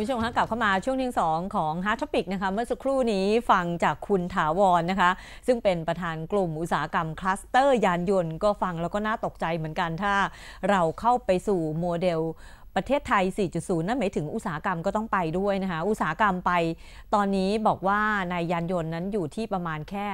คุณผู้ชมคะกลับเข้ามาช่วงที่สองของ Hard Topic นะคะเมื่อสักครู่นี้ฟังจากคุณถาวรนนะคะซึ่งเป็นประธานกลุ่มอุตสาหกรรมคลัสเตอร์ยานยนต์ก็ฟังแล้วก็น่าตกใจเหมือนกัน ถ้าเราเข้าไปสู่โมเดลประเทศไทย 4.0 นั่นหมายถึงอุตสาหกรรมก็ต้องไปด้วยนะคะ อุตสาหกรรมไปตอนนี้บอกว่านายยานยนต์นั้นอยู่ที่ประมาณแค่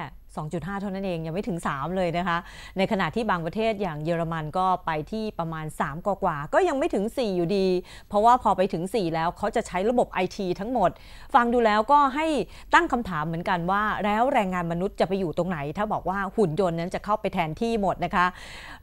2.5 เท่านั้นเองยังไม่ถึง 3 เลยนะคะ ในขณะที่บางประเทศอย่างเยอรมันก็ไปที่ประมาณ 3กว่ากว่า ก็ยังไม่ถึง 4 อยู่ดี เพราะว่าพอไปถึง 4 แล้วเขาจะใช้ระบบ IT ทั้งหมด ฟังดูแล้วก็ให้ตั้งคำถามเหมือนกันว่า แล้วแรงงานมนุษย์จะไปอยู่ตรงไหน ถ้าบอกว่าหุ่นยนต์นั้นจะเข้าไปแทนที่หมดนะคะ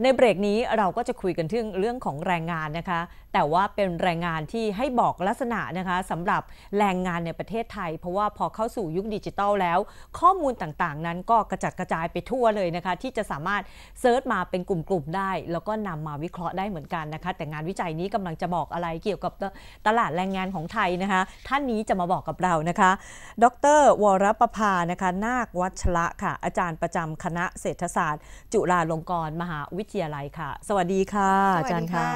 ในเบรกนี้เราก็จะคุยกันถึงเรื่องของแรงงานนะคะแต่ว่าเป็นแรงงานที่ให้บอกลักษณะนะคะสำหรับแรงงานในประเทศไทย เพราะว่าพอเข้าสู่ยุคดิจิตอลแล้ว ข้อมูลต่างๆ นั้นก็กระจัดกระจายไปทั่วเลยนะคะ ที่จะสามารถเซิร์ชมาเป็นกลุ่ม ๆ ได้ แล้วก็นำมาวิเคราะห์ได้เหมือนกันนะคะแต่งานวิจัยนี้กำลังจะบอกอะไรเกี่ยวกับตลาดแรงงานของไทยนะคะ ท่านนี้จะมาบอกกับเรานะคะ ดร วรประภานะคะ นาควัชระค่ะ อาจารย์ประจำคณะเศรษฐศาสตร์ จุฬาลงกรณ์มหาวิทยาลัยค่ะ สวัสดีค่ะ อาจารย์ค่ะ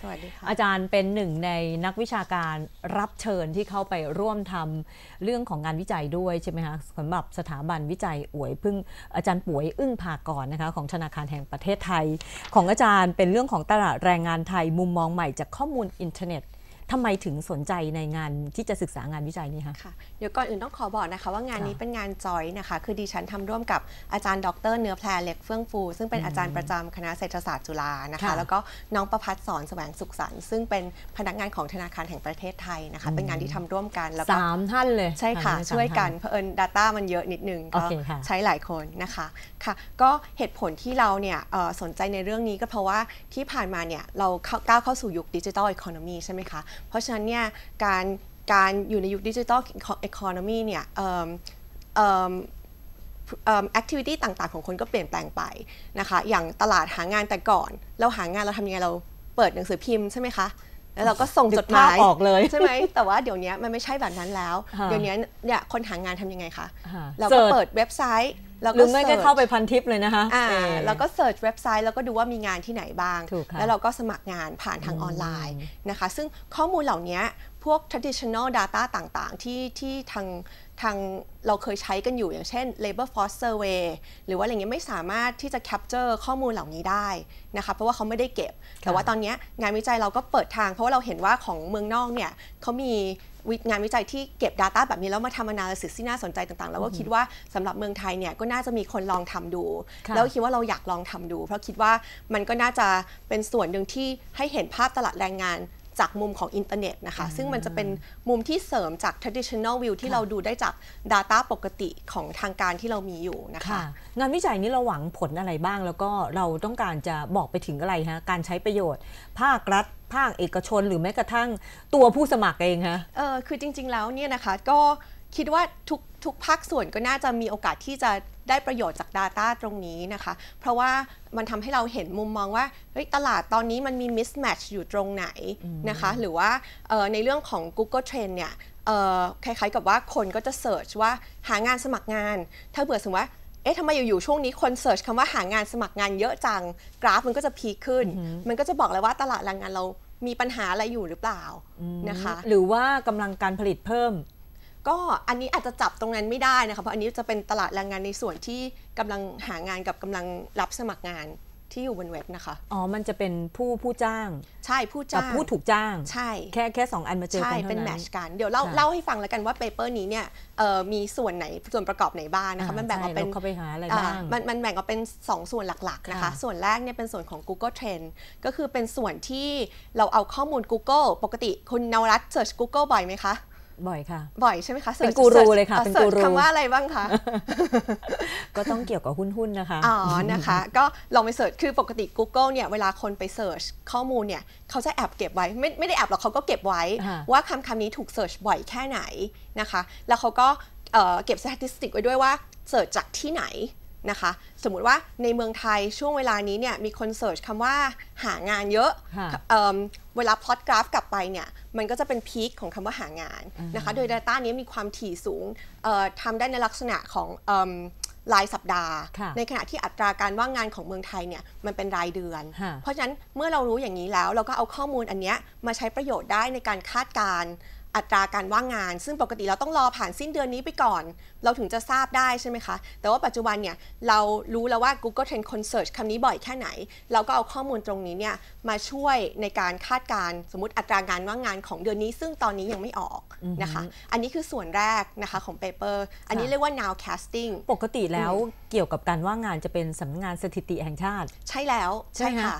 สวัสดีค่ะอาจารย์จารย์เป็นหนึ่งในนักวิชาการรับเชิญที่เข้าไปร่วมทำเรื่องของงานวิจัยด้วยใช่ไหมคะสำหรับสถาบันวิจัยอวยพึ่งอาจารย์ป่วยอึ้งภาก่อนนะคะของธนาคารแห่งประเทศไทย ของอาจารย์เป็นเรื่องของตลาดแรงงานไทย มุมมองใหม่จากข้อมูลอินเทอร์เน็ตทำไมถึงสนใจในงานที่จะศึกษางานวิจัยนี้คะค่ะเดี๋ยวก่อนอื่นต้องขอบอกนะคะ ว่างานนี้เป็นงานจอยนะคะ คือดิฉันทำร่วมกับอาจารย์ดร เนื้อแพรเล็กเฟื่องฟู ซึ่งเป็นอาจารย์ประจำคณะเศรษฐศาสตร์จุฬานะคะแล้วก็น้องประพัฒสอนแสวงสุขสรรซึ่งเป็นพนักงานของธนาคารแห่งประเทศไทยนะคะเป็นงานที่ทำร่วมกันแล้วก็สามท่านเลยใช่ค่ะช่วยกันเพราะเอิญ d ต้ามันเยอะนิดนึงก็ใช้หลายคนนะคะค่ะก็เหตุผลที่เราเนี่ยสนใจในเรื่องนี้ก็เพราะว่าที่ผ่านมาเนี่ยเราก้าวเข้าสู่ยุคดิจิทัลอีโคโนมีใช่ไหมคะเพราะฉะนั้นเนี่ยการการอยู่ในยุคดิจิทัลอีอคอนมีเนี่ยแอคทิวิตี้ต่างๆของคนก็เปลี่ยนแปลงไปนะคะอย่างตลาดหางานแต่ก่อน เราหางานเราทำยังไงเราเปิดหนังสือพิมพ์ใช่ไหมคะ แล้วเราก็ส่งจดหมายออกเลยใช่ไหมแต่ว่าเดี๋ยวนี้มันไม่ใช่แบบนั้นแล้ว เดี๋ยวนี้เนี่ยคนหางานทํำยังไงคะ เราก็เปิดเว็บไซต์หรือไม่ก็เข้าไปพันทิปเลยนะคะอ่าแล้วก็เสิร์ชเว็บไซต์แล้วก็ดูว่ามีงานที่ไหนบ้าง แล้วเราก็สมัครงานผ่านทางออนไลน์นะคะ ซึ่งข้อมูลเหล่านี้พวก traditional data ต่างๆ ที่ที่ทางทางเราเคยใช้กันอยู่อย่างเช่น labor force survey หรือว่าอะไรเงี้ยไม่สามารถที่จะ capture ข้อมูลเหล่านี้ได้นะคะ เพราะว่าเขาไม่ได้เก็บ แต่ว่าตอนนี้งานวิจัยเราก็เปิดทาง เพราะว่าเราเห็นว่าของเมืองนอกเนี่ยเขามีงานวิจัยที่เก็บ Data แบบนี้ แล้วมาทำ analysis ที่น่าสนใจต่างๆ แล้วก็คิดว่าสำหรับเมืองไทยเนี่ย ก็น่าจะมีคนลองทำดู แล้วคิดว่าเราอยากลองทำดู เพราะคิดว่ามันก็น่าจะเป็นส่วนหนึ่งที่ให้เห็นภาพตลาดแรงงานจากมุมของอินเทอร์เน็ตนะคะ ซึ่งมันจะเป็นมุมที่เสริมจาก traditional view ที่เราดูได้จาก Data ปกติของทางการที่เรามีอยู่นะคะงานวิจัยนี้เราหวังผลอะไรบ้าง แล้วก็เราต้องการจะบอกไปถึงอะไรฮะการใช้ประโยชน์ ภาครัฐ ภาคเอกชน หรือแม้กระทั่งตัวผู้สมัครเองฮะเออคือจริงๆแล้วเนี่ยนะคะก็คิดว่าทุกทุกภาคส่วนก็น่าจะมีโอกาสที่จะได้ประโยชน์จาก Data ตรงนี้นะคะ เพราะว่ามันทำให้เราเห็นมุมมองว่าตลาดตอนนี้มันมี mismatch อยู่ตรงไหนนะคะหรือว่าในเรื่องของ Google Trend เนี่ยคล้ายๆกับว่าคนก็จะเ e ิร์ชว่าหางานสมัครงาน ถ้าเบื่อสมมติว่าเอ๊ะทำไมอยู่ๆช่วงนี้คนเสิร์ชคำว่าหางานสมัครงานเยอะจัง กราฟมันก็จะพีคขึ้น มันก็จะบอกเลยว่าตลาดแรงงานเรามีปัญหาอะไรอยู่หรือเปล่านะคะหรือว่ากำลังการผลิตเพิ่มก็อันนี้อาจจะจับตรงนั้นไม่ได้นะคะเพราะอันนี้จะเป็นตลาดแรงงานในส่วนที่กำลังหางานกับกำลังรับสมัครงานที่อยู่บนเว็บนะคะอ๋อมันจะเป็นผู้ผู้จ้าง ใช่ผู้จ้างผู้ถูกจ้าง ใช่แค่แค่สองอันมาเจอกันเท่านั้นเป็นแมชกันเดี๋ยวเล่าเล่าให้ฟังแล้วกันว่าเปเปอร์นี้เนี่ยมีส่วนไหนส่วนประกอบไหนบ้างนะคะมันแบ่งออกเป็นเขาไปหาอะไรบ้างมันมันแบ่งออกเป็น 2 ส่วนหลักๆนะคะ ส่วนแรกเนี่ยเป็นส่วนของ Google Trend ก็คือเป็นส่วนที่เราเอาข้อมูล Google ปกติคุณนวรัตเสิร์ช Google บ่อยไหมคะบ่อยค่ะ บ่อยใช่ไหมคะเป็นกูรูเลยค่ะเป็นกูรูคำว่าอะไรบ้างคะ ก็ต้องเกี่ยวกับหุ้นหุ้นนะคะอ๋อนะคะ ก็ลองไปเสิร์ชคือปกติ Google เนี่ย เวลาคนไปเสิร์ชข้อมูลเนี่ยเขาจะแอบเก็บไว้ไม่ไม่ได้แอบหรอกเขาก็เก็บไว้ว่าคำคำนี้ถูกเสิร์ชบ่อยแค่ไหนนะคะ แล้วเขาก็เก็บสถิติไว้ด้วยว่าเสิร์ชจากที่ไหนนะคะสมมุติว่าในเมืองไทยช่วงเวลานี้เนี่ยมีคนเสิร์ชคำว่าหางานเยอะเเวลาพอดกราฟกลับไปเนี่ยมันก็จะเป็นพีคของคำว่าหางานนะคะโดย Data นี้มีความถี่สูงทำได้ในลักษณะของรายสัปดาห์ ในขณะที่อัตราการว่างงานของเมืองไทยเนี่ยมันเป็นรายเดือน เพราะฉะนั้นเมื่อเรารู้อย่างนี้แล้วเราก็เอาข้อมูลอันนี้มาใช้ประโยชน์ได้ในการคาดการอัตราการว่างงาน ซึ่งปกติเราต้องรอผ่านสิ้นเดือนนี้ไปก่อน เราถึงจะทราบได้ใช่ไหมคะ แต่ว่าปัจจุบันเนี่ย เรารู้แล้วว่า Google Trend Con s e a r c h คำนี้บ่อยแค่ไหนเราก็เอาข้อมูลตรงนี้เนี่ยมาช่วยในการคาดการสมมติอัตราการว่างงานของเดือนนี้ ซึ่งตอนนี้ยังไม่ออกนะคะ อันนี้คือส่วนแรกนะคะของ paper อันนี้เรียกว่า now casting ปกติแล้วเกี่ยวกับการว่างงานจะเป็นสำนักงานสถิติแห่งชาติ ใช่แล้วใช่ค่ะ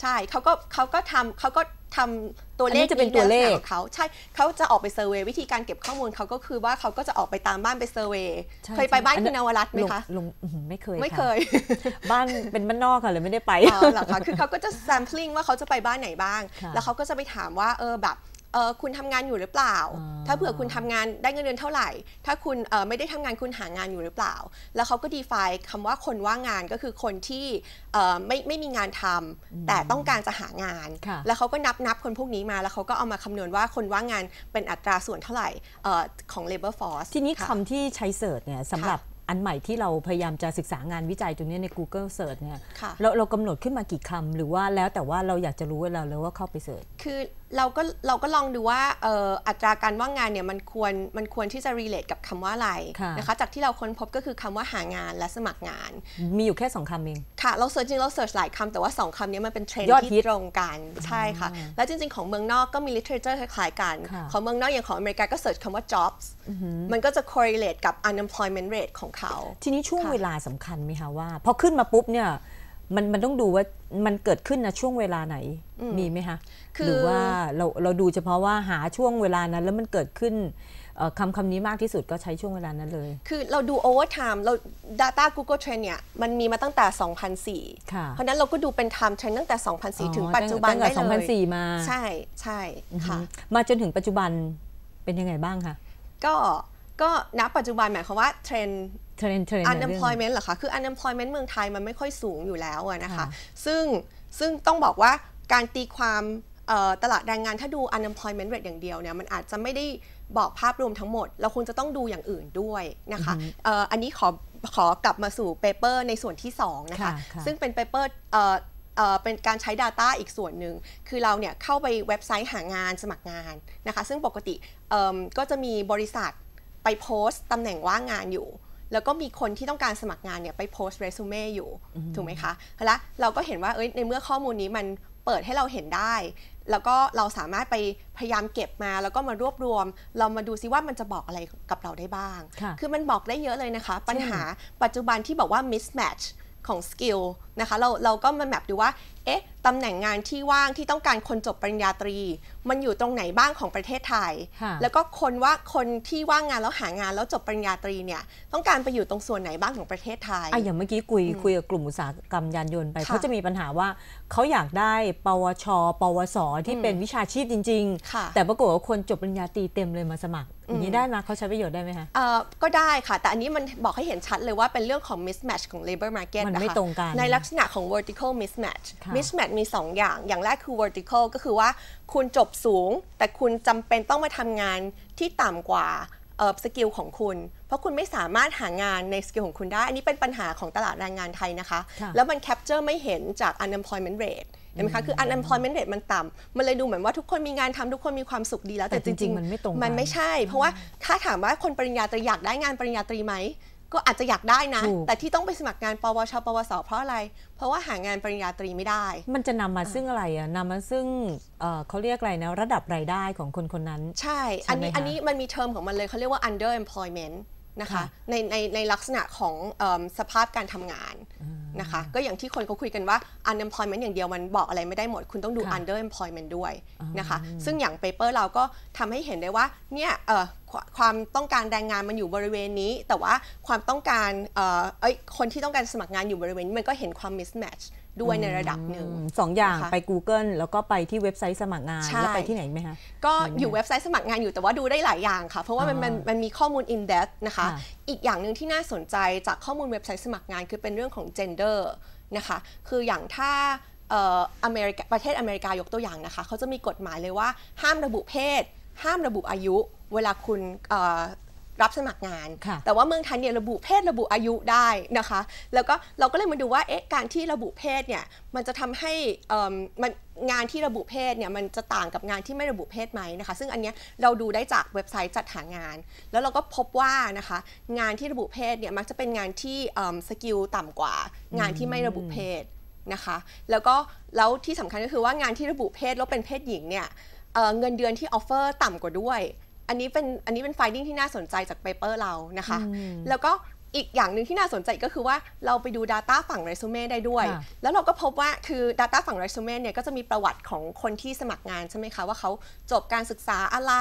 ใช่เขาก็เขาก็ทำเขาก็ทำตัวเลขจะเป็นตัวเลขของเขา ใช่เขาจะออกไปเซอร์เวยวิธีการเก็บข้อมูลเขาก็คือว่าเขาก็จะออกไปตามบ้านไปเซอร์เวยเคยไปบ้านคุณนวรัตน์ไหมคะลงไม่เคยไม่เคย บ้านเป็นบ้านนอกค่ะเลยไม่ได้ไปเอาหรอคะคือเขาก็จะแซมพลิงว่าเขาจะไปบ้านไหนบ้าง แล้วเขาก็จะไปถามว่าเออแบบคุณทำงานอยู่หรือเปล่า ถ้าเผื่อคุณทำงานได้เงินเดือนเท่าไหร่ ถ้าคุณไม่ได้ทำงานคุณหางานอยู่หรือเปล่า แล้วเขาก็ดีไฟคำว่าคนว่างงานก็คือคนที่ไม่ไม่มีงานทำ แต่ต้องการจะหางาน แล้วเขาก็นับนับคนพวกนี้มา แล้วเขาก็เอามาคำนวณว่าคนว่างงานเป็นอัตราส่วนเท่าไหร่ของ labor force ทีนี้คำที่ใช้เสิร์ชเนี่ยสำหรับอันใหม่ที่เราพยายามจะศึกษางานวิจัยตรงนี้ใน Google Search เนี่ย เราเรากำหนดขึ้นมากี่คำหรือว่าแล้วแต่ว่าเราอยากจะรู้เวลาเลยว่าเข้าไปเสิร์ชคือเราก็เราก็ลองดูว่าอัตราการว่างงานเนี่ยมันควรมันควรที่จะรีเลทกับคำว่าอะไรนะคะจากที่เราค้นพบก็คือคำว่าหางานและสมัครงาน มีอยู่แค่2คำเอง ค่ะ เราเสิร์ชจริงเราเสิร์ชหลายคำแต่ว่า 2 คำนี้มันเป็นเทรนด์ที่ตรงกัน ใช่ค่ะ แล้วจริง ๆของเมืองนอกก็มี l i t เรเจอร์คล้ายๆกัน ของเมืองนอกอย่างของอเมริกา ก็เสิร์ชคำว่า jobs มันก็จะ correlate กับ unemployment rate ของเขา ทีนี้ช่วงเวลาสำคัญไหมคะว่าพอขึ้นมาปุ๊บเนี่ยมันมันต้องดูว่ามันเกิดขึ้นนะช่วงเวลาไหน มีไหมคะหรือว่าเราเราดูเฉพาะว่าหาช่วงเวลานั้น แล้วมันเกิดขึ้นคำคำนี้มากที่สุดก็ใช้ช่วงเวลานั้นเลย คือเราดู overtime เรา data Google Trend เนี่ย มันมีมาตั้งแต่ 2004เพราะนั้นเราก็ดูเป็น time trend ตั้งแต่ 2004 ถึงปัจจุบันได้เลย2004 มาใช่ใช่ค่ะมาจนถึงปัจจุบันเป็นยังไงบ้างคะก็ก็ณปัจจุบันหมายความว่าเทรนเทรนเทรน u n มพลอยเมนต์เหรอคะ คืออ u n มพลอยเมนต์เมืองไทยมันไม่ค่อยสูงอยู่แล้วนะคะ ซึ่งซึ่งต้องบอกว่าการตีความตลาดแรงงานถ้าดู unemployment rate อย่างเดียวเนี่ยมันอาจจะไม่ได้บอกภาพรวมทั้งหมด เราควรจะต้องดูอย่างอื่นด้วยนะคะอันนี้ขอขอกลับมาสู่เปเปอร์ในส่วนที่2นะคะคะซึ่งเป็นเปเปอร์เป็นการใช้ Data อีกส่วนหนึ่ง คือเราเนี่ยเข้าไปเว็บไซต์หางานสมัครงานนะคะ ซึ่งปกติก็จะมีบริษัทไปโพสต์ตำแหน่งว่างงานอยู่ แล้วก็มีคนที่ต้องการสมัครงานเนี่ยไปโพสต์เรซูเม่อยู่ ถูกไหมคะแล้วเราก็เห็นว่าเอ้ยในเมื่อข้อมูลนี้มันเปิดให้เราเห็นได้ แล้วก็เราสามารถไปพยายามเก็บมาแล้วก็มารวบรวม เรามาดูซิว่ามันจะบอกอะไรกับเราได้บ้าง คือมันบอกได้เยอะเลยนะคะ ปัญหาปัจจุบันที่บอกว่า mismatch ของสกิลนะคะเราเราก็มาแมปดูว่าเอ๊ะตำแหน่งงานที่ว่างที่ต้องการคนจบปริญญาตรี มันอยู่ตรงไหนบ้างของประเทศไทย แล้วก็คนว่าคนที่ว่างงานแล้วหางานแล้วจบปริญญาตรีเนี่ยต้องการไปอยู่ตรงส่วนไหนบ้างของประเทศไทยอ่ะอย่างเมื่อกี้คุยคุยกับกลุ่มอุตสาหกรรมยานยนต์ไปเขาจะมีปัญหาว่าเขาอยากได้ปวช ปวสที่เป็นวิชาชีพจริง ๆ แต่ปรากฏว่าคนจบปริญญาตรีเต็มเลยมาสมัครอย่างนี้ได้มาเขาใช้ประโยชน์ได้ไหมคะก็ได้ค่ะ แต่อันนี้มันบอกให้เห็นชัดเลยว่าเป็นเรื่องของ mismatch ของ labor market มันไม่ตรงกัน ในลักษณะของ vertical mismatch mismatch มี2อย่างอย่างแรกคือ vertical ก็คือว่าคุณจบสูง แต่คุณจำเป็นต้องมาทำงานที่ต่ำกว่าสกิลของคุณ เพราะคุณไม่สามารถหางานในสกิลของคุณได้ อันนี้เป็นปัญหาของตลาดแรงงานไทยนะคะ แล้วมันแคปเจอร์ไม่เห็นจาก unemployment rate เห็นไหมคะ คือ unemployment rate มันต่ำมันเลยดูเหมือนว่าทุกคนมีงานทำทุกคนมีความสุขดีแล้ว แต่จริงๆ มันไม่ตรงมันไม่ใช่ เพราะว่าถ้าถามว่าคนปริญญาตรีอยากได้งานปริญญาตรีไหมก็อาจจะอยากได้นะแต่ที่ต้องไปสมัครงานปวชปวสเพราะอะไร เพราะว่าหางานปริญญาตรีไม่ได้ มันจะนำมาซึ่งอะไรอ่ะนำมาซึ่งเขาเรียกอะไรนะระดับรายได้ของคนคนนั้นใช่อันนี้อันนี้มันมีเทอมของมันเลยเขาเรียกว่า underemployment นะคะในในในลักษณะของสภาพการทำงานนะคะก็อย่างที่คนเขาคุยกันว่า unemployment อย่างเดียวมันบอกอะไรไม่ได้หมด คุณต้องดู underemployment ด้วยนะคะซึ่งอย่าง paper เราก็ทำให้เห็นได้ว่าเนี่ยความต้องการแรงงานมันอยู่บริเวณนี้แต่ว่าความต้องการคนที่ต้องการสมัครงานอยู่บริเวณนี้มันก็เห็นความ mismatch ด้วยในระดับหนึ่งสองอย่างไป Google แล้วก็ไปที่เว็บไซต์สมัครงานแล้วไปที่ไหนไหมคะก็อยู่เว็บไซต์สมัครงานอยู่แต่ว่าดูได้หลายอย่างค่ะ เพราะว่ามันมันมีข้อมูล in depth นะคะ อีกอย่างหนึ่งที่น่าสนใจจากข้อมูลเว็บไซต์สมัครงาน คือเป็นเรื่องของ gender นะคะคืออย่างถ้าอเมริกาประเทศอเมริกายกตัวอย่างนะคะเขาจะมีกฎหมายเลยว่า ห้ามระบุเพศ ห้ามระบุอายุ เวลาคุณรับสมัครงาน แต่ว่าเมืองไทยเนี่ยระบุเพศระบุอายุได้นะคะ แล้วก็เราก็เลยมาดูว่า เอ๊ะ การที่ระบุเพศเนี่ย มันจะทำให้มันงานที่ระบุเพศเนี่ย มันจะต่างกับงานที่ไม่ระบุเพศไหมนะคะ ซึ่งอันเนี้ยเราดูได้จากเว็บไซต์จัดหางาน แล้วเราก็พบว่านะคะ งานที่ระบุเพศเนี่ย มักจะเป็นงานที่สกิลต่ำกว่า งานที่ไม่ระบุเพศนะคะ แล้วก็แล้วที่สำคัญก็คือว่างานที่ระบุเพศแล้วเป็นเพศหญิงเนี่ยเงินเดือนที่ออฟเฟอร์ต่ำกว่าด้วยอันนี้เป็นอันนี้เป็น finding ที่น่าสนใจจาก paper เรานะคะ แล้วก็อีกอย่างหนึ่งที่น่าสนใจก็คือว่าเราไปดู Data ฝั่งเรซูเม่ได้ด้วย แล้วเราก็พบว่าคือ Data ฝั่งเรซูเม่เนี่ย ก็จะมีประวัติของคนที่สมัครงานใช่ไหมคะว่าเขาจบการศึกษาอะไร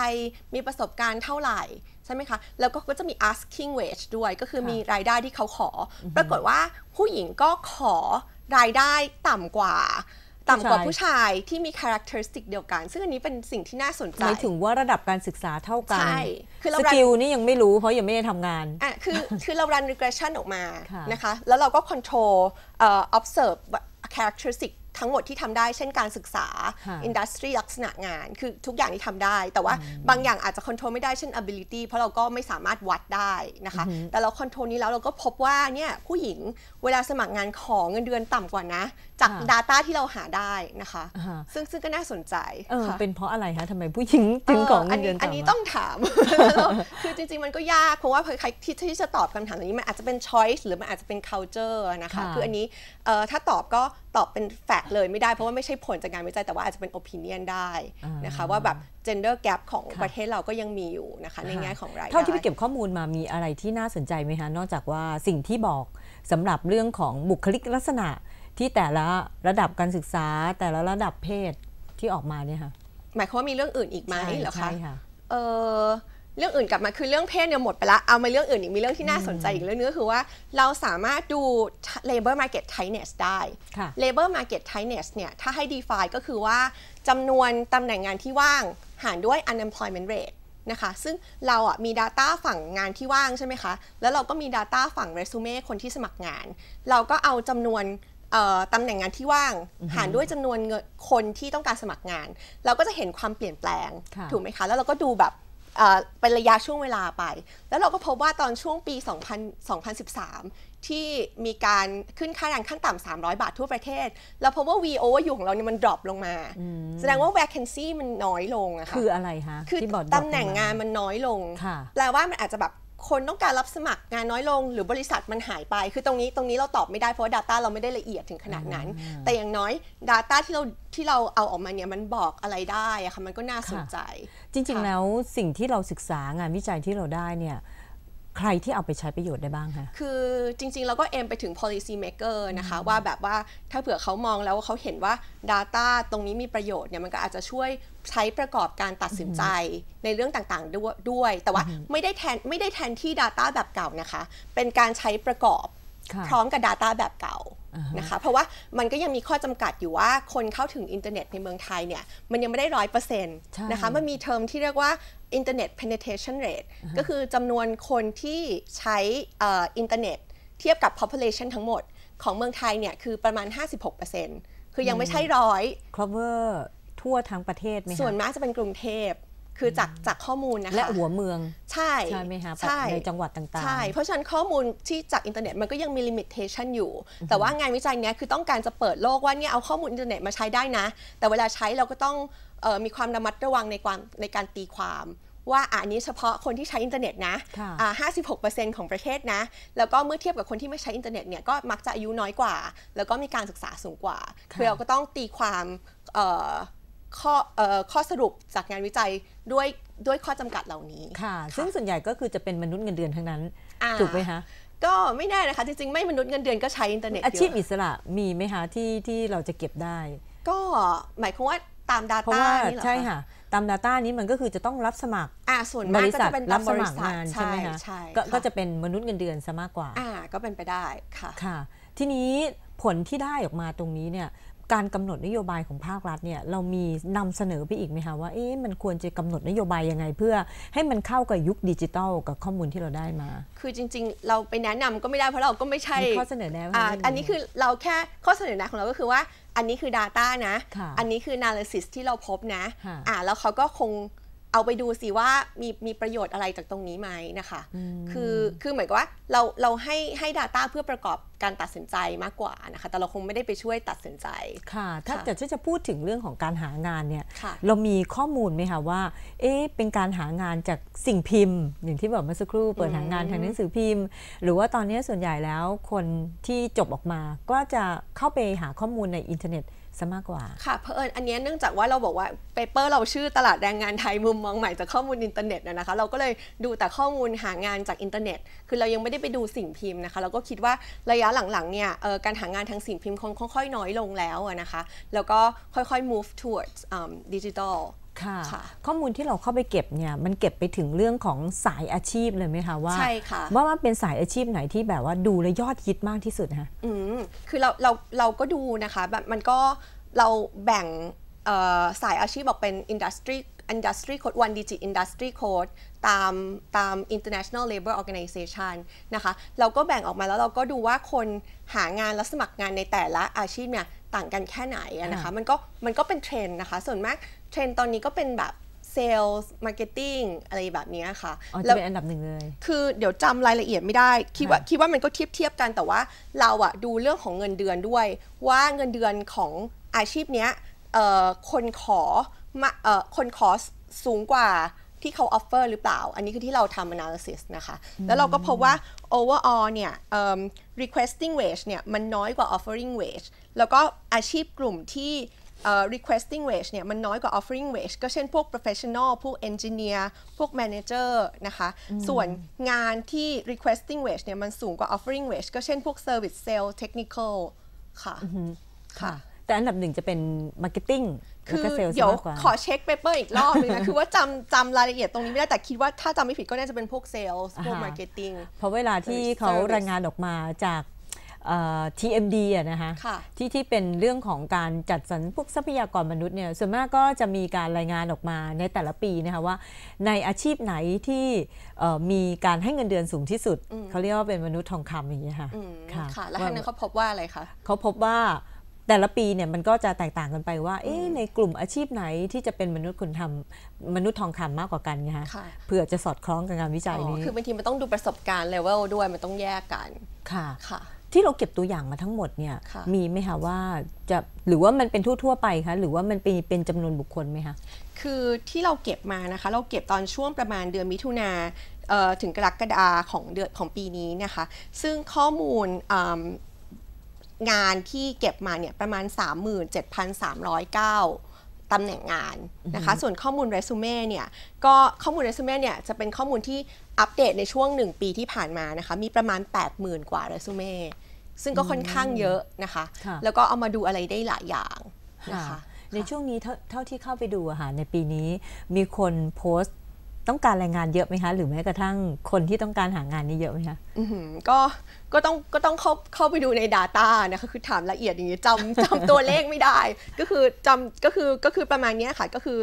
มีประสบการณ์เท่าไหร่ ใช่ไหมคะ แล้วก็จะมี asking wage ด้วย ก็คือมีรายได้ที่เขาขอ ปรากฏว่าผู้หญิงก็ขอรายได้ต่ำกว่าต่ำกว่าผู้ชายที่มีคุณลักษณะเดียวกัน ซึ่งอันนี้เป็นสิ่งที่น่าสนใจหมายถึงว่าระดับการศึกษาเท่ากันใช่คือเราสกิลนี่ยังไม่รู้เพราะยังไม่ได้ทำงานอ่ะคือคือเรารัน regression ออกมานะคะ แล้วเราก็ control uh, observe characteristic ทั้งหมดที่ทำได้ เช่นการศึกษาอ n d u s t r รลักษณะงานคือทุกอย่างที่ทำได้ แต่ว่าบางอย่างอาจจะ control ไม่ได้เช่น ability เพราะเราก็ไม่สามารถวัดได้นะคะ แต่เรา control นี้แล้วเราก็พบว่าเนี่ยผู้หญิงเวลาสมัครงานของเงินเดือนต่ำกว่านะจาก Data ที่เราหาได้นะคะซึ่งซึ่งก็น่าสนใจเป็นเพราะอะไรคะทำไมผู้หญิงถึงของเงินเดือนต่ำอันนี้ต้องถาม คือจริง ๆ มันก็ยากเพราะว่าใครที่ที่จะตอบคำถามตนี้ มันอาจจะเป็น choice หรือมันอาจจะเป็น culture นะคะคืออันนี้ถ้าตอบก็ตอบเป็นแฟกเลยไม่ได้เพราะว่าไม่ใช่ผลจากงานวิจัยแต่ว่าอาจจะเป็น opinion ได้นะคะว่าแบบ gender gap ของประเทศเราก็ยังมีอยู่นะคะในแง่ของรายได้เท่าที่ไปเก็บข้อมูลมามีอะไรที่น่าสนใจไหมคะนอกจากว่าสิ่งที่บอกสำหรับเรื่องของบุคลิกลักษณะที่แต่ละระดับการศึกษา แต่ละระดับเพศที่ออกมาเนี่ยค่ะ หมายความว่ามีเรื่องอื่นอีกไหมเหรอคะใช่ค่ะเออเรื่องอื่นกลับมาคือเรื่องเพศเนี่ยหมดไปละเอามาเรื่องอื่นอีกมีเรื่องที่น่าสนใจอีกเรื่องนึงก็คือว่าเราสามารถดู labor market tightness ได้ labor market tightness เนี่ยถ้าให้ define ก็คือว่าจำนวนตำแหน่งงานที่ว่างหารด้วย unemployment rate นะคะ ซึ่งเราอ่ะมี Data ฝั่งงานที่ว่างใช่ไหมคะแล้วเราก็มี Data ฝั่ง resume คนที่สมัครงาน เราก็เอาจำนวนตำแหน่งงานที่ว่างหารด้วยจำนวนคนที่ต้องการสมัครงาน เราก็จะเห็นความเปลี่ยนแปลง ถูกไหมคะ แล้วเราก็ดูแบบเป็นระยะช่วงเวลาไป แล้วเราก็พบว่าตอนช่วงปี 2000 2013 ที่มีการขึ้นค่าแรงขั้นต่ำ300 บาททั่วประเทศเราพบว่า V o อยู่ของเราเนี่ยมันดรอปลงมา แสดงว่า vacancy มันน้อยลงอะค่ะ คืออะไรคะคือตำแหน่งงานมันน้อยลง แปลว่ามันอาจจะแบบคนต้องการรับสมัครงานน้อยลงหรือบริษัทมันหายไป คือตรงนี้ตรงนี้เราตอบไม่ได้เพราะว่า Data เราไม่ได้ละเอียดถึงขนาดนั้น แต่อย่างน้อย Data ที่เราที่เราเอาออกมาเนี่ยมันบอกอะไรได้อะค่ะมันก็น่าสนใจ จริงๆแล้วสิ่งที่เราศึกษางานวิจัยที่เราได้เนี่ยใครที่เอาไปใช้ประโยชน์ได้บ้างคะคือจริงๆเราก็เอมไปถึง policy maker นะคะ ว่าแบบว่าถ้าเผื่อเขามองแล้วเขาเห็นว่า Data ตรงนี้มีประโยชน์เนี่ยมันก็อาจจะช่วยใช้ประกอบการตัดสินใจในเรื่องต่างๆ ด้วย แต่ว่าไม่ได้แทนไม่ได้แทนที่ Data แบบเก่านะคะ เป็นการใช้ประกอบพร้อมกับ Data แบบเก่านะคะ เพราะว่ามันก็ยังมีข้อจำกัดอยู่ว่าคนเข้าถึงอินเทอร์เน็ตในเมืองไทยเนี่ยมันยังไม่ได้ร้อยเปอร์เซ็นต์นะคะ มันมีเทอมที่เรียกว่า internet penetration rate ก็คือจำนวนคนที่ใช้อินเทอร์เน็ตเทียบกับ population ทั้งหมดของเมืองไทยเนี่ยคือประมาณ 56%คือยังไม่ใช่ร้อย cover ั่วทั้งประเทศไหมส่วนมากจะเป็นกรุงเทพคือจากจากข้อมูลนะคะ และหัวเมืองใช่ใช่ไหมคะใช่ในจังหวัดต่างๆ ใช่เพราะฉะนั้นข้อมูลที่จากอินเทอร์เน็ตมันก็ยังมีลิมิตเทชันอยู่ แต่ว่างานวิจัยนี้คือต้องการจะเปิดโลกว่าเนี่ยเอาข้อมูลอินเทอร์เน็ตมาใช้ได้นะ แต่เวลาใช้เราก็ต้องมีความระมัดระวังในความในการตีความ ว่าอันนี้เฉพาะคนที่ใช้อินเทอร์เน็ตนะะ56%ของประเทศนะแล้วก็เมื่อเทียบกับคนที่ไม่ใช้อินเทอร์เน็ตเนี่ยก็มักจะอายุน้อยกว่าแล้วก็มีการศึกษาสูงกว่าคือเราก็ต้องตีความข้อข้อสรุปจากงานวิจัยด้วยด้วยข้อจำกัดเหล่านี้ ค่ะ ซึ่งส่วนใหญ่ก็คือจะเป็นมนุษย์เงินเดือนทั้งนั้นถูกไหมคะก็ไม่แน่นะคะจริงๆ ไม่มนุษย์เงินเดือนก็ใช้อินเทอร์เน็ตอาชีพอิสระมีไหมคะที่ที่เราจะเก็บได้ ก็หมายความว่าตาม Data เพราะว่าใช่ค่ะ ตาม Data นี้มันก็คือจะต้องรับสมัครอ่าส่วนมากก็จะเป็นรับสมัครงานใช่ไหมคะใช่ก็จะเป็นมนุษย์เงินเดือนซะมากกว่าอ่าก็เป็นไปได้ค่ะค่ะ ทีนี้ผลที่ได้ออกมาตรงนี้เนี่ยการกำหนดนโยบายของภาครัฐเนี่ย เรามีนำเสนอไปอีกไหมคะว่าเอ๊ะมันควรจะกำหนดนโยบายยังไง เพื่อ ให้มันเข้ากับยุคดิจิตอลกับข้อมูลที่เราได้มา คือจริง ๆ เราไปแนะนำก็ไม่ได้เพราะเราก็ไม่ใช่ข้อเสนอแนะออันนี้คือเราแค่ข้อเสนอแนะของเราก็คือว่าอันนี้คือ Data นะอันนี้คือ Analysis ที่เราพบนะอ่าแล้วเขาก็คงเอาไปดูสิว่ามีมีประโยชน์อะไรจากตรงนี้ไหมนะคะ คือคือเหมือนกับว่าเราเราให้ให้ Data เพื่อประกอบการตัดสินใจมากกว่านะคะแต่เราคงไม่ได้ไปช่วยตัดสินใจ ค่ะ ถ้าจะจะพูดถึงเรื่องของการหางานเนี่ย เรามีข้อมูลไหมคะว่า เอ๊ะ เป็นการหางานจากสิ่งพิมพ์ อย่างที่บอกเมื่อสักครู่เปิดหางานทางหนังสือพิมพ์ หรือว่าตอนนี้ส่วนใหญ่แล้วคนที่จบออกมา ก็จะเข้าไปหาข้อมูลในอินเทอร์เน็ตซะมากกว่าค่ะเพอเอิญอันนี้เนื่องจากว่าเราบอกว่าเปเปอร์เราชื่อตลาดแรงงานไทยมุมมองใหม่จากข้อมูลอินเทอร์เน็ตนะคะเราก็เลยดูแต่ข้อมูลหางานจากอินเทอร์เน็ตคือเรายังไม่ได้ไปดูสิ่งพิมพ์นะคะเราก็คิดว่าระยะหลังๆเนี่ยการหางานทางสิ่งพิมพ์คงค่อยๆน้อยลงแล้วนะคะแล้วก็ค่อยๆ move towards digital ค่ะ ข้อมูลที่เราเข้าไปเก็บเนี่ย มันเก็บไปถึงเรื่องของสายอาชีพเลยไหมคะ ว่าใช่ค่ะว่ามันเป็นสายอาชีพไหนที่แบบว่าดูและยอดฮิตมากที่สุดคะอืมคือเราเราเราก็ดูนะคะแบบมันก็เราแบ่งสายอาชีพออกเป็นอินดัสทรีอินดัสทรีโค้ดวันดิจิอินดัสทรีโค้ดตามตาม International Labor Organization นะคะเราก็แบ่งออกมาแล้วเราก็ดูว่าคนหางานและสมัครงานในแต่ละอาชีพเนี่ยต่างกันแค่ไหนนะคะมันก็มันก็เป็นเทรนด์นะคะส่วนมากทรนตอนนี้ก็เป็นแบบเซลล์มาร์เก็ตติ้งอะไรแบบนี้ค่ะแล้วเป็นอันดับหนึ่งเลย คือเดี๋ยวจำรายละเอียดไม่ได้ คิดว่าคิดว่ามันก็เทียบเทียบกันแต่ว่าเราอะดูเรื่องของเงินเดือนด้วย ว่าเงินเดือนของอาชีพเนี้ยคนขอคนขอสูงกว่าที่เขาออฟเฟอร์หรือเปล่า อันนี้คือที่เราทำ analysis นะคะ แล้วเราก็พบว่า overall เนี่ย requesting wage เนี่ยมันน้อยกว่า offering wage แล้วก็อาชีพกลุ่มที่ requesting wage เนี่ยมันน้อยกว่า offering wage ก็เช่นพวก professional พวก engineer พวก manager นะคะ ส่วนงานที่ requesting wage เนี่ยมันสูงกว่า offering wage ก็เช่นพวก service sales technical ค่ะค่ะ แต่อันดับหนึ่งจะเป็น marketing คือเดี๋ยวขอเช็คเปเปอร์อีกรอบนึงนะ คือว่าจำจำรายละเอียดตรงนี้ไม่ได้ แต่คิดว่าถ้าจำไม่ผิดก็น่าจะเป็นพวกเซลล์พวกมาร์เก็ตติ้งเพราะเวลาที่เขารายงานออกมาจาก TMD อะนะคะะที่ที่เป็นเรื่องของการจัดสรรพวกทรัพยากรมนุษย์เนี่ยส่วนมากก็จะมีการรายงานออกมาในแต่ละปีนะคะว่า ในอาชีพไหนที่มีการให้เงินเดือนสูงที่สุดเขาเรียกว่าเป็นมนุษย์ทองคำอย่างนี้ค่ะค่ะแล้วท่านนั้นเขาพบว่าอะไรคะเขาพบว่าแต่ละปีเนี่ยมันก็จะแตกต่างกันไปว่าเอ๊ในกลุ่มอาชีพไหนที่จะเป็นมนุษย์คุณทำมนุษย์ทองคำมากกว่ากันไงคะเพื่อจะสอดคล้องกับงานวิจัยนี้คือบางทีมันต้องดูประสบการณ์เลเวลด้วยมันต้องแยกกันค่ะค่ะที่เราเก็บตัวอย่างมาทั้งหมดเนี่ย มีไหมคะว่าจะหรือว่ามันเป็นทั่วๆ ไปคะหรือว่ามันเป็นเป็นจำนวนบุคคลไหมคะ คือที่เราเก็บมานะคะเราเก็บตอนช่วงประมาณเดือนมิถุนาถึงกรกฎาของเดือนของปีนี้นะคะ ซึ่งข้อมูลงานที่เก็บมาเนี่ยประมาณ 37,309ตำแหน่งงานนะคะ ส่วนข้อมูลเรซูเม่เนี่ยก็ข้อมูลเรซูเม่เนี่ยจะเป็นข้อมูลที่อัปเดตในช่วง 1 ปีที่ผ่านมานะคะมีประมาณ 80,000 กว่าเรซูเม่ซึ่งก็ค่อนข้างเยอะนะคะ แล้วก็เอามาดูอะไรได้หลายอย่างนะคะ ในช่วงนี้เท่าที่เข้าไปดูอาหารในปีนี้ มีคนโพสต์ต้องการแรงงานเยอะไหมคะ หรือแม้กระทั่งคนที่ต้องการหางานนี่เยอะไหมคะก็ก็ต้องก็ต้องเข้าเข้าไปดูใน Data นะคะ คือถามละเอียดอย่างนี้จำจำตัวเลขไม่ได้ ก็คือจำก็คือก็คือประมาณนี้ค่ะก็คือ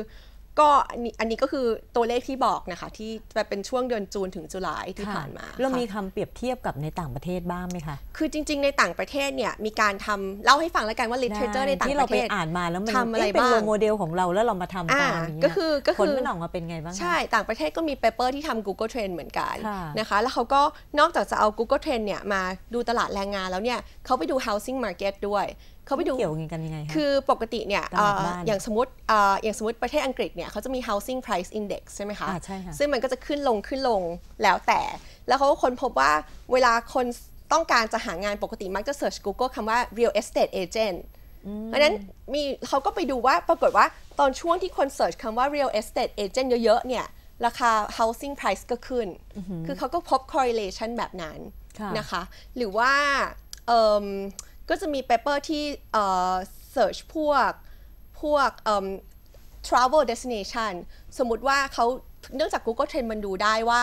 ก็อันนี้ก็คือตัวเลขที่บอกนะคะที่แบบเป็นช่วงเดือนจูนถึงจุลายที่ผ่านมาเรามีคำาเปรียบเทียบกับในต่างประเทศบ้างไหมคะคือจริงๆในต่างประเทศเนี่ย มีการทำเล่าให้ฟังแล้วกันว่า literature ในต่างประเทศที่เราไปอ่านมาแล้วมันทำอะไรบ้างเป็นโมเดลของเราแล้วเรามาทำตามนี้ก็คือก็คือนลมหนออกมาเป็นไงบ้างใช่ ต่างประเทศก็มีเปเปอร์ที่ทำ Google Trend เหมือนกันนะคะ แล้วเขาก็นอกจากจะเอา Google Trend เนี่ยมาดูตลาดแรงงานแล้วเนี่ยเขาไปดู housing market ด้วยเขาไปดูเกี่ยวกันยังไงคะ คือปกติเนี่ยอย่างสมมติอย่างสมมติประเทศอังกฤษเนี่ยเขาจะมี housing price index ใช่ไหมคะใช่ค่ะซึ่งมันก็จะขึ้นลงขึ้นลงแล้วแต่ แล้วเขาก็ค้นพบว่าเวลาคนต้องการจะหางานปกติมักจะ search Google คำว่า real estate agent เพราะนั้นมีเขาก็ไปดูว่า ปรากฏว่า ตอนช่วงที่คนเสิร์ชคำว่า real estate agent เยอะ ๆ เนี่ย ราคา housing price ก็ขึ้น คือเขาก็พบ correlation แบบนั้นนะคะหรือว่าก็จะมีเปเปอร์ที่ เอ่อ search พวก พวกเอ่อ travel destination สมมติว่าเขา เนื่องจาก Google Trend มันดูได้ว่า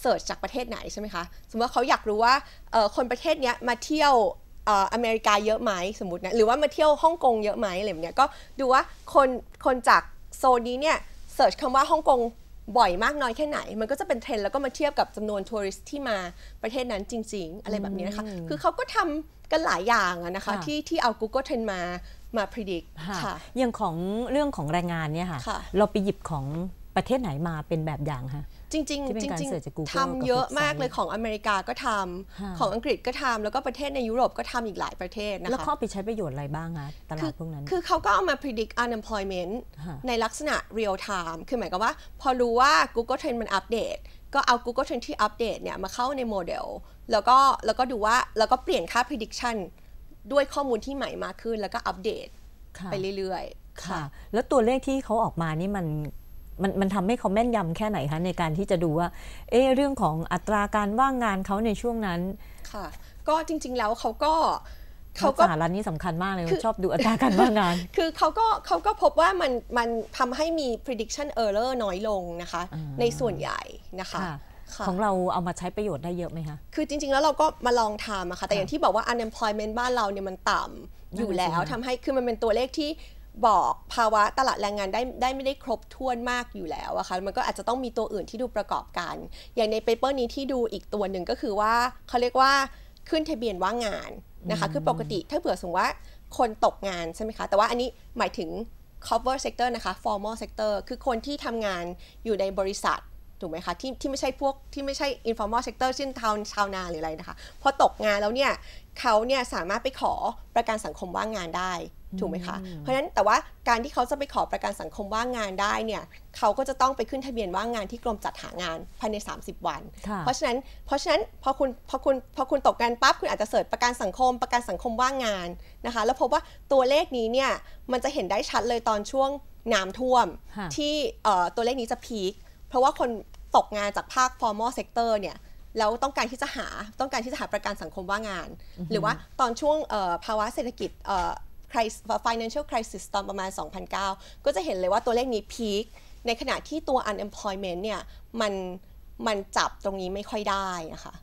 เ e ิร์ชจากประเทศไหนใช่ไหมคะ สมมติว่าเขาอยากรู้ว่าคนประเทศเนี้ยมาเที่ยวอเมริกาเยอะไหมสมมตินะ หรือว่ามาเที่ยวฮ่องกงเยอะไหมอะไรแบบเนี้ยก็ดูว่าคน คนจากโซนนี้เนี่ยเสิร์ชคำว่าฮ่องกงบ่อยมากน้อยแค่ไหน มันก็จะเป็นเทรนแล้วก็มาเทียบกับจำนวนทัวริสที่มาประเทศนั้นจริง ๆ อะไรแบบนี้นะคะ คือเขาก็ทำกันหลายอย่างนะคะ ที่ที่เอา Google Trend มามาพิจิตรค่ะอย่างของเรื่องของแรงงานเนี่ยค่ะเราไปหยิบของประเทศไหนมาเป็นแบบอย่างคะจริงจริงทำเยอะมากเลยของอเมริกาก็ทำของอังกฤษก็ทำแล้วก็ประเทศในยุโรปก็ทำอีกหลายประเทศนะคะแล้วเขาไปใช้ประโยชน์อะไรบ้างคะตลาดพวกนั้นคือเขาก็เอามา predict unemployment ในลักษณะ real time คือหมายความว่า พอรู้ว่า Google Trend มันอัปเดต ก็เอา Google Trend ที่อัปเดตเนี่ยมาเข้าในโมเดล แล้วก็แล้วก็ดูว่า แล้วก็เปลี่ยนค่า prediction ด้วยข้อมูลที่ใหม่มากขึ้น แล้วก็อัปเดตไปเรื่อยๆค่ะแล้วตัวเลขที่เขาออกมานี่มันมันมันทำให้เขาแม่นยำแค่ไหนคะในการที่จะดูว่าเออเรื่องของอัตราการว่างงานเขาในช่วงนั้นค่ะก็จริงๆแล้วเขาก็เขาก็สาระนี้สำคัญมากเลยชอบดูอัตราการว่างงาน คือเขาก็เขาก็พบว่ามันมันทำให้มี prediction error น้อยลงนะคะ ในส่วนใหญ่นะคะของเราเอามาใช้ประโยชน์ได้เยอะไหมคะ คือจริงๆแล้วเราก็มาลองทำอะค่ะแต่อย่างที่บอกว่า unemployment บ้านเราเนี่ยมันต่ำอยู่แล้วทำให้คือมันเป็นตัวเลขที่บอกภาวะตลาดแรงงานได้ได้ไม่ได้ครบถ้วนมากอยู่แล้วอะคะ่ะมันก็อาจจะต้องมีตัวอื่นที่ดูประกอบกัน อย่างในเปเปอร์นี้ที่ดูอีกตัวหนึ่งก็คือว่าเขาเรียกว่าขึ้นทะเบียนว่างงานนะคะ คือปกติถ้าเผื่อสมมติว่าคนตกงานใช่ไหมคะ แต่ว่าอันนี้หมายถึง cover sector นะคะ formal sector คือคนที่ทำงานอยู่ในบริษัทถูกไหมคะ ที่ที่ไม่ใช่พวกที่ไม่ใช่ informal sector เช่นชาวชาวนาหรืออะไรนะคะ พอตกงานแล้วเนี่ยเขาเนี่ยสามารถไปขอประกันสังคมว่างงานได้ถูกไหมคะ เพราะฉะนั้นแต่ว่าการที่เขาจะไปขอประกันสังคมว่างงานได้เนี่ยเขาก็จะต้องไปขึ้นทะเบียนว่างงานที่กรมจัดหางานภายใน 30 วัน เพราะฉะนั้นเพราะฉะนั้นพอคุณพอคุณพอคุณตกงานปั๊บคุณอาจจะเสิร์ชประกันสังคมประกันสังคมว่างงานนะคะ แล้วพบว่าตัวเลขนี้เนี่ยมันจะเห็นได้ชัดเลยตอนช่วงน้ำท่วมที่ตัวเลขนี้จะพีคเพราะว่าคนตกงานจากภาค formal sector เนี่ยแล้วต้องการที่จะหาต้องการที่จะหาประกันสังคมว่างงาน หรือว่าตอนช่วงภาวะเศรษฐกิจ financial crisis ตอนประมาณ 2009 ก็จะเห็นเลยว่าตัวเลขนี้พีคในขณะที่ตัว unemployment เนี่ยมันมันจับตรงนี้ไม่ค่อยได้นะคะ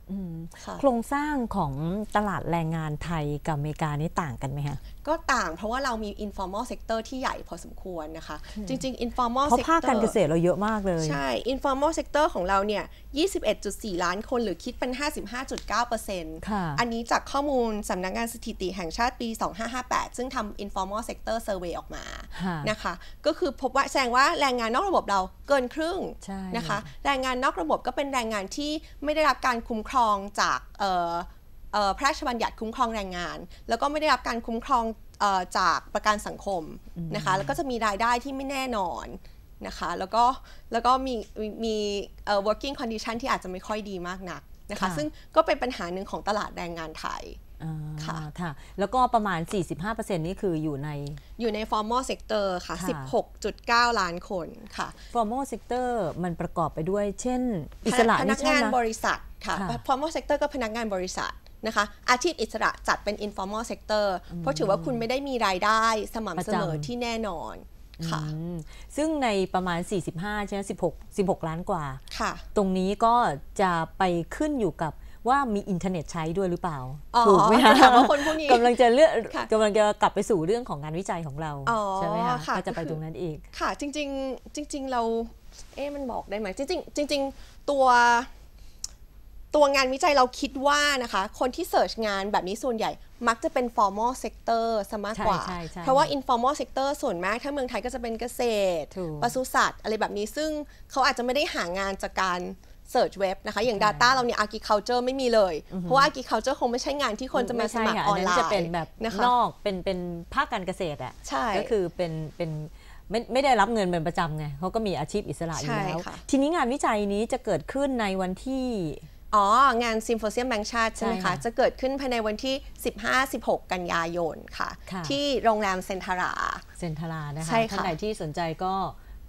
โครงสร้างของตลาดแรงงานไทยกับอเมริกานี่ต่างกันไหมคะก็ต่างเพราะว่าเรามี informal sector ที่ใหญ่พอสมควรนะคะ จริงๆ informal sector เพราะภาคการเกษตรเราเยอะมากเลย ใช่ informal sector ของเราเนี่ย 21.4 ล้านคนหรือคิดเป็น 55.9%อันนี้จากข้อมูลสำนักงงานสถิติแห่งชาติปี 2558 ซึ่งทำ informal sector survey ออกมานะคะ ก็คือพบว่าแสดงว่าแรงงานนอกระบบเราเกินครึ่งนะคะ แรงงานนอกระบบก็เป็นแรงงานที่ไม่ได้รับการคุ้มครองจากพระราชบัญญัติคุ้มครองแรงงาน แล้วก็ไม่ได้รับการคุ้มครองจากประกันสังคมนะคะแล้วก็จะมีรายได้ที่ไม่แน่นอนนะคะแล้วก็แล้วก็มีมี working condition ที่อาจจะไม่ค่อยดีมากนักนะคะซึ่งก็เป็นปัญหาหนึ่งของตลาดแรงงานไทยค่ะค่ะแล้วก็ประมาณ 45%นี่คืออยู่ในอยู่ใน formal sector ค่ะ 16.9 ล้านคนค่ะ formal sector มันประกอบไปด้วยเช่น อิสระพนักงานบริษัทค่ะ formal sector ก็พนักงานบริษัทนะคะ อาชีพอิสระจัดเป็น informal sector เพราะถือว่าคุณไม่ได้มีรายได้สม่ำเสมอที่แน่นอนค่ะซึ่งในประมาณ 45ใช่ไหม16 16 ล้านกว่าตรงนี้ก็จะไปขึ้นอยู่กับว่ามีอินเทอร์เน็ตใช้ด้วยหรือเปล่าถูกไหมคะคนพวกำลังจะเลือกกำลังจะกลับไปสู่เรื่องของงานวิจัยของเราใช่ไหมคะก็จะไปตรงนั้นอีกค่ะจริงๆจริง ๆ เราเอ๊ะมันบอกได้ไหมจริงๆจริงๆตัวตัวงานวิจัยเราคิดว่านะคะคนที่เสิร์ชงานแบบนี้ส่วนใหญ่มักจะเป็น formal sector ซะมากกว่า เพราะว่า informal sector ส่วนมาก ถ้าเมืองไทยก็จะเป็นเกษตรปศุสัตว์อะไรแบบนี้ซึ่งเขาอาจจะไม่ได้หางานจากการเสิร์ชเว็บนะคะอย่าง Data เราเนี่ย Agriculture ไม่มีเลย เพราะว่า Agriculture คงไม่ใช่งานที่คนจะมาสมัครออนไลน์จะเป็นแบบนอกเป็นเป็นภาคการเกษตรอ่ะก็คือเป็นเป็นไม่ไม่ได้รับเงินเป็นประจำไงเขาก็มีอาชีพอิสระอยู่แล้ว ทีนี้งานวิจัยนี้จะเกิดขึ้นในวันที่อ๋อ งานซิมโฟเซียมแบงชาติใช่ไหมคะจะเกิดขึ้นภายในวันที่ 15-16 กันยายนค่ะ ที่โรงแรมเซนทาราเซนทารา นะคะท่านไหนที่สนใจก็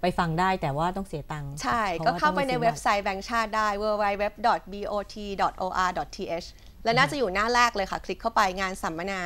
ไปฟังได้แต่ว่าต้องเสียตังค์ใช่ก็เข้าไปในเว็บไซต์แบงชาติได้ www.bot.or.th และน่าจะอยู่หน้าแรกเลยค่ะ คลิกเข้าไปงานสัมมนา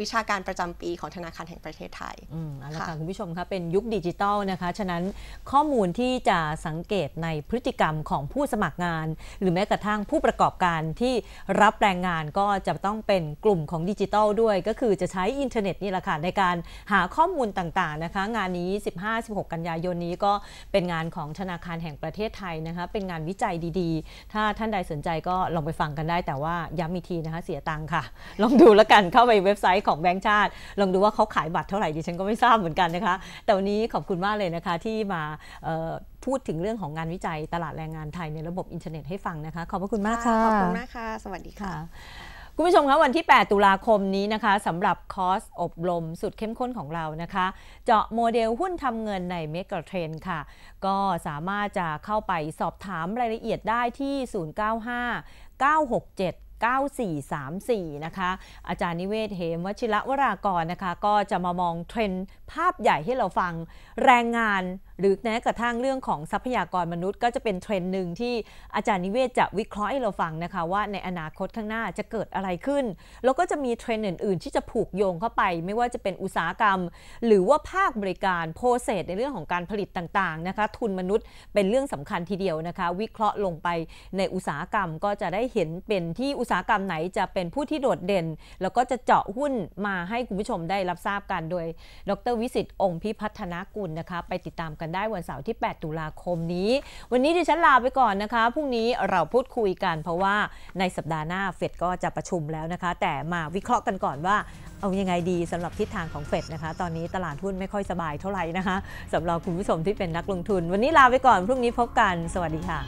วิชาการประจำปีของธนาคารแห่งประเทศไทย อืมอล้วค่ะคุณผู้ชมคะ เป็นยุคดิจิตอลนะคะ ฉะนั้นข้อมูลที่จะสังเกตในพฤติกรรมของผู้สมัครงาน หรือแม้กระทั่งผู้ประกอบการที่รับแรงงานก็จะต้องเป็นกลุ่มของดิจิตอลด้วย ก็คือจะใช้อินเทอร์เน็ตนี่แหละค่ะในการหาข้อมูลต่าง ๆนะคะ งานนี้ 15-16 กันยายนนี้ก็เป็นงานของธนาคารแห่งประเทศไทยนะคะ เป็นงานวิจัยดี ๆ ถ้าท่านใดสนใจก็ลองไปฟังกันได้ แต่ว่าย้ำอีกทีนะคะเสียตังค่ะ ลองดูแล้วกันเข้าไปเว็บไซต์ของแบงค์ชาติ ลองดูว่าเขาขายบัตรเท่าไหร่ดิฉันก็ไม่ทราบเหมือนกันนะคะ แต่วันนี้ขอบคุณมากเลยนะคะที่มาพูดถึงเรื่องของงานวิจัยตลาดแรงงานไทย ในระบบอินเทอร์เน็ตให้ฟังนะคะ ขอบพระคุณมากค่ะ ขอบคุณมากค่ะ สวัสดีค่ะ คุณผู้ชมคะวันที่ 8 ตุลาคมนี้นะคะสำหรับคอร์สอบรม สุดเข้มข้นของเรานะคะ เจาะโมเดลหุ้นทำเงินในเมกะเทรนค่ะก็สามารถจะเข้าไปสอบถามรายละเอียดได้ที่ 095 967 9434นะคะอาจารย์นิเวศเหมวชิระวรากรนะคะก็จะมามองเทรนด์ภาพใหญ่ให้เราฟังแรงงาน หรือแม้กระทั่งเรื่องของทรัพยากรมนุษย์ก็จะเป็นเทรนด์หนึ่งที่อาจารย์นิเวศจะวิเคราะห์ให้เราฟังนะคะว่าในอนาคตข้างหน้าจะเกิดอะไรขึ้น แล้วก็จะมีเทรนด์อื่น ๆ ที่จะผูกโยงเข้าไป ไม่ว่าจะเป็นอุตสาหกรรม หรือว่าภาคบริการโปรเซสในเรื่องของการผลิตต่างๆนะคะทุนมนุษย์เป็นเรื่องสำคัญทีเดียวนะคะวิเคราะห์ลงไปในอุตสาหกรรมก็จะได้เห็นเป็นที่อุตสาหกรรมไหนจะเป็นผู้ที่โดดเด่น แล้วก็จะเจาะหุ้นมาให้คุณผู้ชมได้รับทราบกัน โดย ดรวิสิตองค์พิพัฒนากุลนะคะ ไปติดตามกันได้วันเสาร์ที่ 8 ตุลาคมนี้ วันนี้ดิฉันลาไปก่อนนะคะพรุ่งนี้เราพูดคุยกันเพราะว่าในสัปดาห์หน้าเฟดก็จะประชุมแล้วนะคะ แต่มาวิเคราะห์กันก่อนว่าเอายังไงดีสำหรับทิศทางของเฟดนะคะ ตอนนี้ตลาดหุ้นไม่ค่อยสบายเท่าไหร่นะคะสำหรับคุณผู้ชมที่เป็นนักลงทุน วันนี้ลาไปก่อนพรุ่งนี้พบกันสวัสดีค่ะ